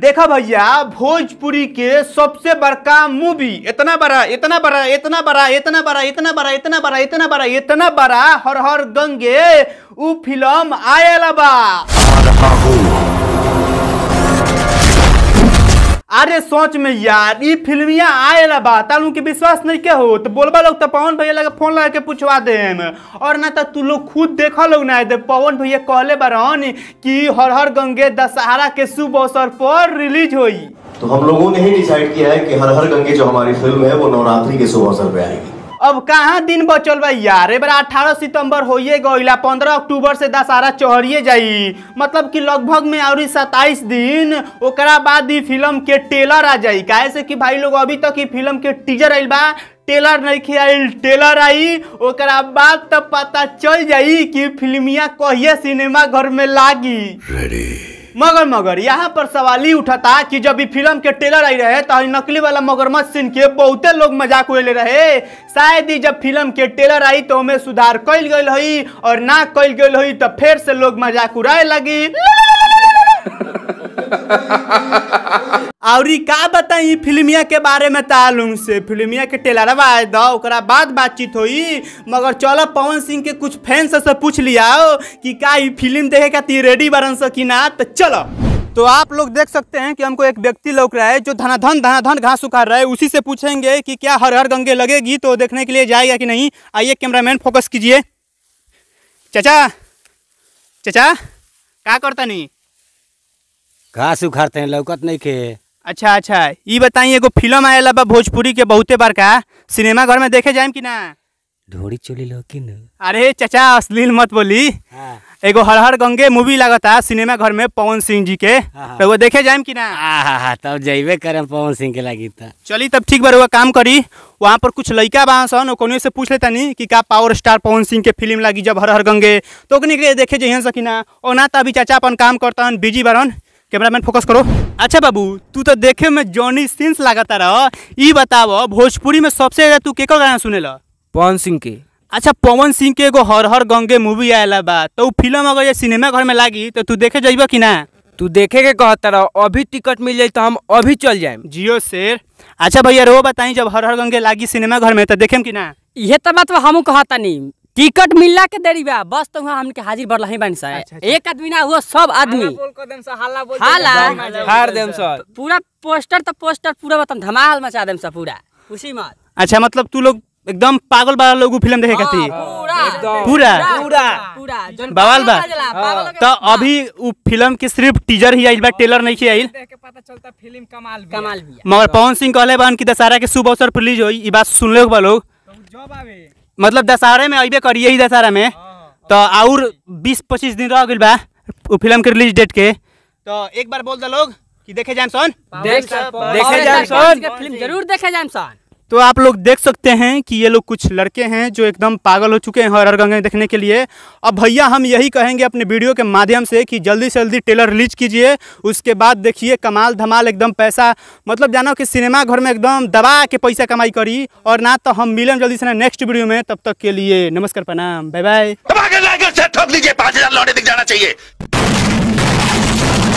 देखा भैया भोजपुरी के सबसे बड़का मूवी इतना बड़ा इतना बड़ा इतना बड़ा इतना बड़ा इतना बड़ा इतना बड़ा इतना बड़ा इतना बड़ा हर हर गंगे वो फिल्म आयल बा अरे सोच में यार ये फिल्मिया आएला बा तालू के विश्वास नहीं के हो तो बोलबा लोग तो पवन भैया लगे फोन लगा के पूछवा दे और ना तो तू लोग खुद देखा लोग ना दे पवन भैया कहले बरहन कि हर हर गंगे दशहरा के शुभ अवसर पर रिलीज हुई तो हम लोगों ने ही डिसाइड किया है कि हर हर गंगे जो हमारी फिल्म है वो नवरात्रि के शुभ अवसर पर आएगी अब कहाँ दिन बचल बा यार एक बार अठारह सितंबर हो गईला पंद्रह अक्टूबर से दशहरा चढ़िए जाई मतलब कि लगभग में और सत्ताईस दिन ओकरा बाद ही फिल्म के टेलर आ जाई काहे से कि भाई लोग अभी तक ही फिल्म के टीजर आइल बा टेलर नहीं आई टेलर आई ओकरा बाद तब पता चल जाई कि फिल्मिया कहिए सिनेमा घर में लागी मगर मगर यहाँ पर सवाल ही उठाता कि जब भी फिल्म के ट्रेलर आई रहे तो नकली वाला मगरमच्छ सीन के बहुते लोग मजाक उड़े रहे शायद ही जब फिल्म के ट्रेलर आई तो हमें सुधार कल गई हई और ना कल गई हई तो फिर से लोग मजाक उड़ाए लगी और का बताई फिल्मिया के बारे में तालुम से फिल्मिया के टेलरवा आए दो बाद बातचीत हुई मगर चलो पवन सिंह के कुछ फैंस से पूछ लिया कि का फिल्म देखे खातिर रेडी बरन सो कि ना तो चलो तो आप लोग देख सकते हैं कि हमको एक व्यक्ति लौक रहा है जो धनाधन धनाधन घास उखाड़ रहा है उसी से पूछेंगे कि क्या हर हर गंगे लगेगी तो देखने के लिए जाएगा कि नहीं आइए कैमरामैन फोकस कीजिए चचा चचा क्या करता नहीं घास उखाड़ते हैं लौकत नहीं के अच्छा अच्छा ये बताइए एगो फिल्म आये बा भोजपुरी के बहुते बार का सिनेमा घर में देखे जाए कि ना ढोरी चोली लौकी न अरे चाचा अश्लील मत बोली हाँ। एगो हर हर गंगे मूवी लगता सिनेमा घर में पवन सिंह जी के तो हाँ, हाँ। वो देखे जाए कि ना तब जेबे करे पवन सिंह के लगी चली तब ठीक बार काम करी वहाँ पर कुछ लड़का बहन सन कोनो से पूछ लेता नहीं कि का पावर स्टार पवन सिंह के फिल्म लगी जब हर हर गंगे तो देखे देखे जइहन सकिना ओना तो अभी चाचा अपन काम करता बिजी बरन कैमरामैन फोकस करो अच्छा बाबू तू तो देखे में जॉनी सिंस लगाता रह बताब भोजपुरी में सबसे ज्यादा तू केकर गाना सुने ला पवन सिंह के अच्छा पवन सिंह के एगो हर हर गंगे मूवी आयला बा तो फिल्म अगर ये सिनेमा घर में लागी तो तू देखे जाइब कि ना तू देखे के कहता रह अभी टिकट मिल जाए तो हम अभी चल जाए जियो शेर अच्छा भैया रो बताई जब हर हर गंगे लागी सिनेमा घर में तो देखे कि ना ये तो बात मतलब हम कहता नहीं टिकट मिलला के देरी बा बस तो हम के हाजिर बढ़ रही बानी सर अच्छा, अच्छा। एक आदमी ना वो सब आदमी हाला हार देम सर पूरा पोस्टर तो पोस्टर पूरा मतलब धमाल मचा देम सर पूरा खुशी मत अच्छा मतलब तू लोग एकदम पागल बारा लोग फिल्म देखे हाँ, खातिर हाँ, पूरा पूरा पूरा बवाल बा हाँ। तो अभी उ फिल्म के सिर्फ टीजर ही आइल बा ट्रेलर नहीं के आइल देख के पता चलता फिल्म कमाल भी कमाल भी मगर पवन सिंह कहले बा कि दशहरा के शुभ अवसर पर रिलीज होई ई बात सुन ले लोग तो जॉब आवे मतलब दशहरा में अबे करिए दशहरा में हाँ। तो और बीस पच्चीस दिन रह गई बा फिल्म के रिलीज डेट के तो एक बार बोल दे लोग कि देखे जाए सोन देखे जाए सोन फिल्म जरूर देखे जाए सोन तो आप लोग देख सकते हैं कि ये लोग कुछ लड़के हैं जो एकदम पागल हो चुके हैं हर गंगा देखने के लिए अब भैया हम यही कहेंगे अपने वीडियो के माध्यम से कि जल्दी से जल्दी ट्रेलर रिलीज कीजिए उसके बाद देखिए कमाल धमाल एकदम पैसा मतलब जानो कि सिनेमा घर में एकदम दबा के पैसा कमाई करी और ना तो हम मिलें जल्दी से ना नेक्स्ट वीडियो में तब तक के लिए नमस्कार प्रणाम बाय बाय ठोक पाँच हजार लौटे दिख जाना चाहिए